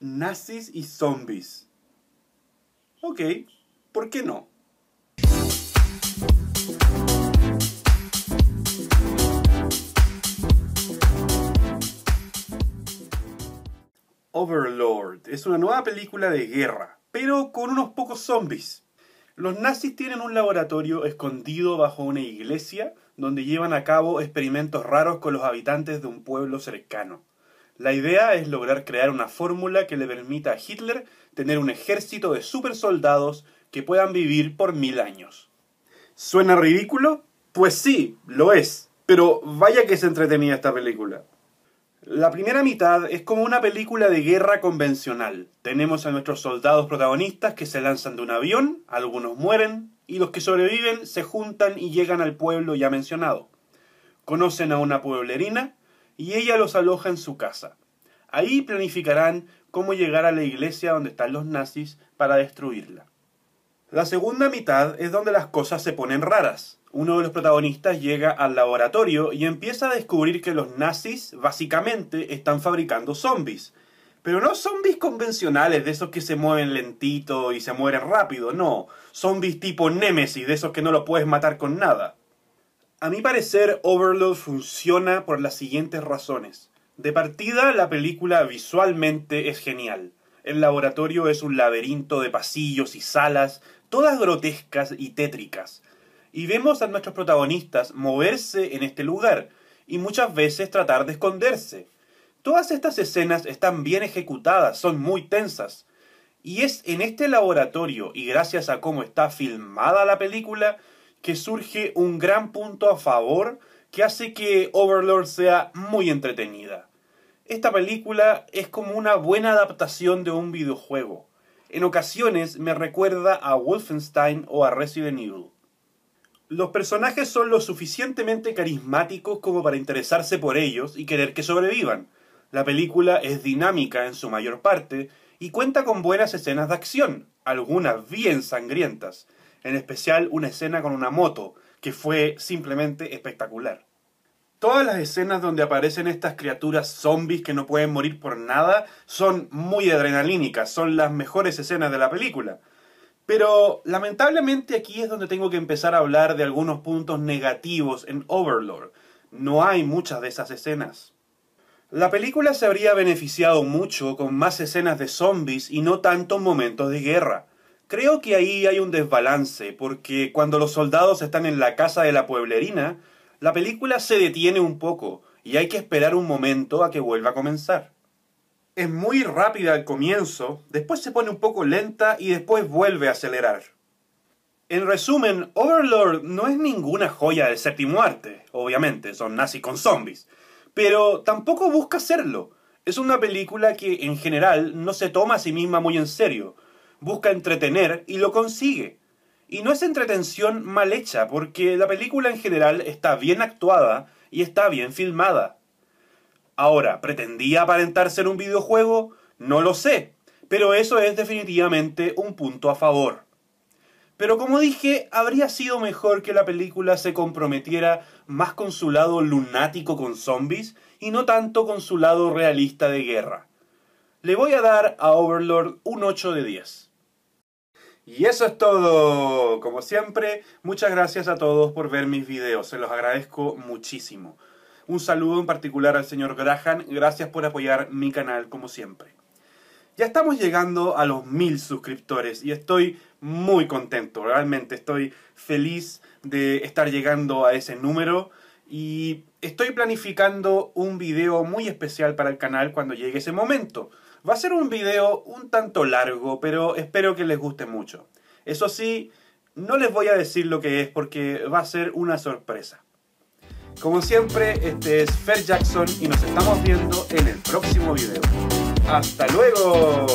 nazis y zombies. Ok, ¿por qué no? Overlord es una nueva película de guerra, pero con unos pocos zombies. Los nazis tienen un laboratorio escondido bajo una iglesia donde llevan a cabo experimentos raros con los habitantes de un pueblo cercano. La idea es lograr crear una fórmula que le permita a Hitler tener un ejército de supersoldados que puedan vivir por mil años. ¿Suena ridículo? Pues sí, lo es, pero vaya que es entretenida esta película. La primera mitad es como una película de guerra convencional. Tenemos a nuestros soldados protagonistas que se lanzan de un avión, algunos mueren, y los que sobreviven se juntan y llegan al pueblo ya mencionado. Conocen a una pueblerina y ella los aloja en su casa. Ahí planificarán cómo llegar a la iglesia donde están los nazis para destruirla. La segunda mitad es donde las cosas se ponen raras. Uno de los protagonistas llega al laboratorio y empieza a descubrir que los nazis básicamente están fabricando zombies. Pero no zombies convencionales, de esos que se mueven lentito y se mueren rápido, no. Zombies tipo némesis de esos que no lo puedes matar con nada. A mi parecer, Overlord funciona por las siguientes razones. De partida, la película visualmente es genial. El laboratorio es un laberinto de pasillos y salas, todas grotescas y tétricas. Y vemos a nuestros protagonistas moverse en este lugar, y muchas veces tratar de esconderse. Todas estas escenas están bien ejecutadas, son muy tensas. Y es en este laboratorio, y gracias a cómo está filmada la película, que surge un gran punto a favor que hace que Overlord sea muy entretenida. Esta película es como una buena adaptación de un videojuego. En ocasiones me recuerda a Wolfenstein o a Resident Evil. Los personajes son lo suficientemente carismáticos como para interesarse por ellos y querer que sobrevivan. La película es dinámica en su mayor parte y cuenta con buenas escenas de acción, algunas bien sangrientas, en especial una escena con una moto, que fue simplemente espectacular. Todas las escenas donde aparecen estas criaturas zombies que no pueden morir por nada son muy adrenalínicas, son las mejores escenas de la película. Pero lamentablemente aquí es donde tengo que empezar a hablar de algunos puntos negativos en Overlord. No hay muchas de esas escenas. La película se habría beneficiado mucho con más escenas de zombies y no tantos momentos de guerra. Creo que ahí hay un desbalance, porque cuando los soldados están en la casa de la pueblerina, la película se detiene un poco y hay que esperar un momento a que vuelva a comenzar. Es muy rápida al comienzo, después se pone un poco lenta y después vuelve a acelerar. En resumen, Overlord no es ninguna joya de séptimo arte, obviamente, son nazis con zombies, pero tampoco busca serlo. Es una película que en general no se toma a sí misma muy en serio, busca entretener y lo consigue. Y no es entretención mal hecha, porque la película en general está bien actuada y está bien filmada. Ahora, ¿pretendía aparentar ser un videojuego? No lo sé, pero eso es definitivamente un punto a favor. Pero como dije, habría sido mejor que la película se comprometiera más con su lado lunático con zombies y no tanto con su lado realista de guerra. Le voy a dar a Overlord un 8 de 10. Y eso es todo. Como siempre, muchas gracias a todos por ver mis videos. Se los agradezco muchísimo. Un saludo en particular al señor Grahan, Gracias por apoyar mi canal como siempre. Ya estamos llegando a los mil suscriptores y estoy muy contento. Realmente estoy feliz de estar llegando a ese número. Y estoy planificando un video muy especial para el canal cuando llegue ese momento. Va a ser un video un tanto largo, pero espero que les guste mucho. Eso sí, no les voy a decir lo que es porque va a ser una sorpresa. Como siempre, este es Fer Jackson y nos estamos viendo en el próximo video. ¡Hasta luego!